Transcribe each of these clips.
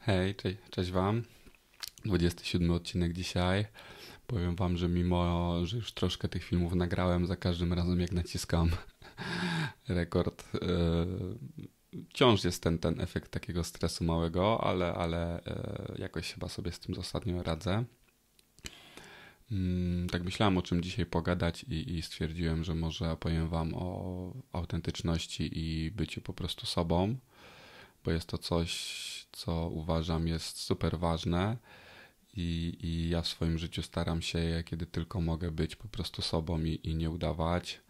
Hej, cześć, cześć Wam. 27 odcinek dzisiaj. Powiem Wam, że mimo, że już troszkę tych filmów nagrałem, za każdym razem jak naciskam rekord, yy, wciąż jest ten, ten efekt takiego stresu małego, ale, ale yy, jakoś chyba sobie z tym z radzę. Mm, tak myślałem o czym dzisiaj pogadać i, i, stwierdziłem, że może powiem Wam o autentyczności i byciu po prostu sobą, bo jest to coś, co uważam jest super ważne. I, I ja w swoim życiu staram się, kiedy tylko mogę, być po prostu sobą i, i nie udawać.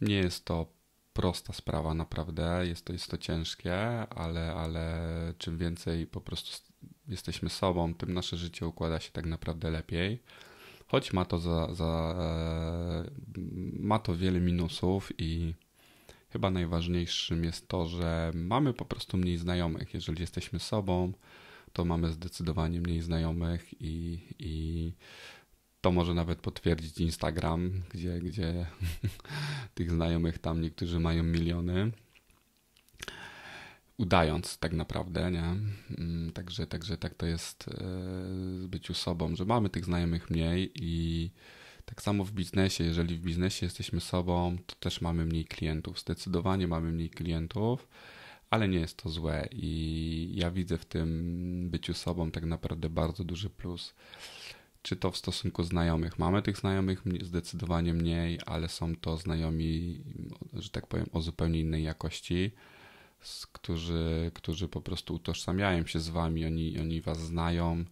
Nie jest to prosta sprawa, naprawdę. Jest to, jest to ciężkie, ale, ale czym więcej po prostu jesteśmy sobą, tym nasze życie układa się tak naprawdę lepiej. Choć ma to, za, za, e, ma to wiele minusów i Chyba najważniejszym jest to, że mamy po prostu mniej znajomych. Jeżeli jesteśmy sobą, to mamy zdecydowanie mniej znajomych i, i to może nawet potwierdzić Instagram, gdzie, gdzie tych znajomych tam niektórzy mają miliony. Udając tak naprawdę, nie? Mm, także, także tak to jest e, z byciu sobą, że mamy tych znajomych mniej i, tak samo w biznesie, jeżeli w biznesie jesteśmy sobą, to też mamy mniej klientów. Zdecydowanie mamy mniej klientów, ale nie jest to złe i ja widzę w tym byciu sobą tak naprawdę bardzo duży plus. Czy to w stosunku znajomych? Mamy tych znajomych zdecydowanie mniej, ale są to znajomi, że tak powiem, o zupełnie innej jakości którzy, którzy po prostu utożsamiają się z wami, oni, oni was znają,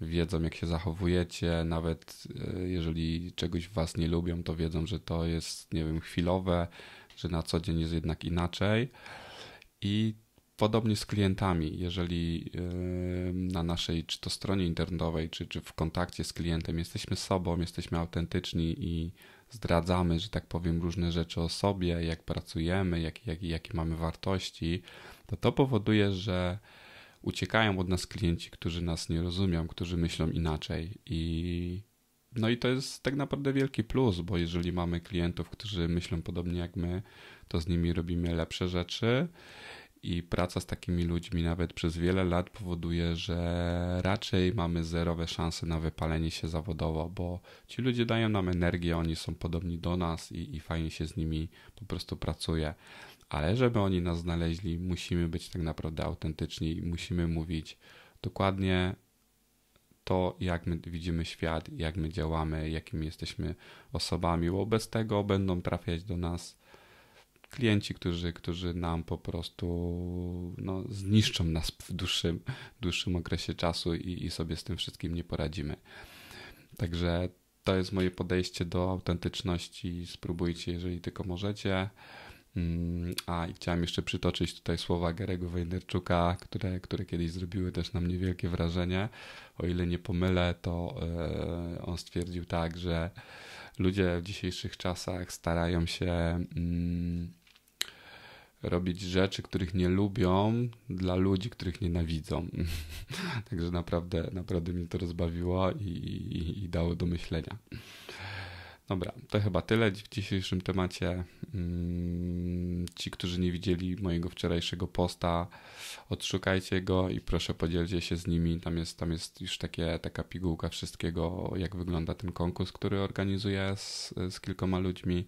wiedzą, jak się zachowujecie, nawet e, jeżeli czegoś w was nie lubią, to wiedzą, że to jest, nie wiem, chwilowe, że na co dzień jest jednak inaczej. I podobnie z klientami, jeżeli e, na naszej czy to stronie internetowej, czy, czy w kontakcie z klientem jesteśmy sobą, jesteśmy autentyczni i zdradzamy, że tak powiem, różne rzeczy o sobie, jak pracujemy, jak, jak, jakie mamy wartości, to to powoduje, że uciekają od nas klienci, którzy nas nie rozumią, którzy myślą inaczej i no i to jest tak naprawdę wielki plus, bo jeżeli mamy klientów, którzy myślą podobnie jak my, to z nimi robimy lepsze rzeczy i praca z takimi ludźmi nawet przez wiele lat powoduje, że raczej mamy zerowe szanse na wypalenie się zawodowo, bo ci ludzie dają nam energię, oni są podobni do nas i, i fajnie się z nimi po prostu pracuje. Ale żeby oni nas znaleźli, musimy być tak naprawdę autentyczni i musimy mówić dokładnie to, jak my widzimy świat, jak my działamy, jakimi jesteśmy osobami, bo bez tego będą trafiać do nas klienci, którzy, którzy nam po prostu no, zniszczą nas w dłuższym, dłuższym okresie czasu i, i sobie z tym wszystkim nie poradzimy. Także to jest moje podejście do autentyczności. Spróbujcie, jeżeli tylko możecie. Mm, a i chciałem jeszcze przytoczyć tutaj słowa Gerego Wejnerczuka, które, które kiedyś zrobiły też na mnie wielkie wrażenie. O ile nie pomylę, to e, on stwierdził tak, że ludzie w dzisiejszych czasach starają się mm, robić rzeczy, których nie lubią, dla ludzi, których nienawidzą. Także naprawdę, naprawdę mnie to rozbawiło i, i, i dało do myślenia. Dobra, to chyba tyle w dzisiejszym temacie. Mm, ci, którzy nie widzieli mojego wczorajszego posta, odszukajcie go i proszę podzielcie się z nimi. Tam jest, tam jest już takie, taka pigułka wszystkiego, jak wygląda ten konkurs, który organizuję z, z kilkoma ludźmi.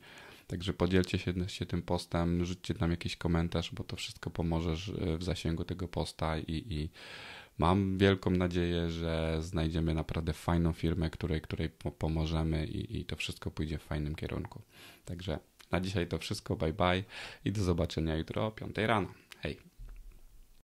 Także podzielcie się, się tym postem, rzućcie nam jakiś komentarz, bo to wszystko pomoże e, w zasięgu tego posta i, i Mam wielką nadzieję, że znajdziemy naprawdę fajną firmę, której, której pomożemy i, i to wszystko pójdzie w fajnym kierunku. Także na dzisiaj to wszystko. Bye bye i do zobaczenia jutro o 5 rano. Hej.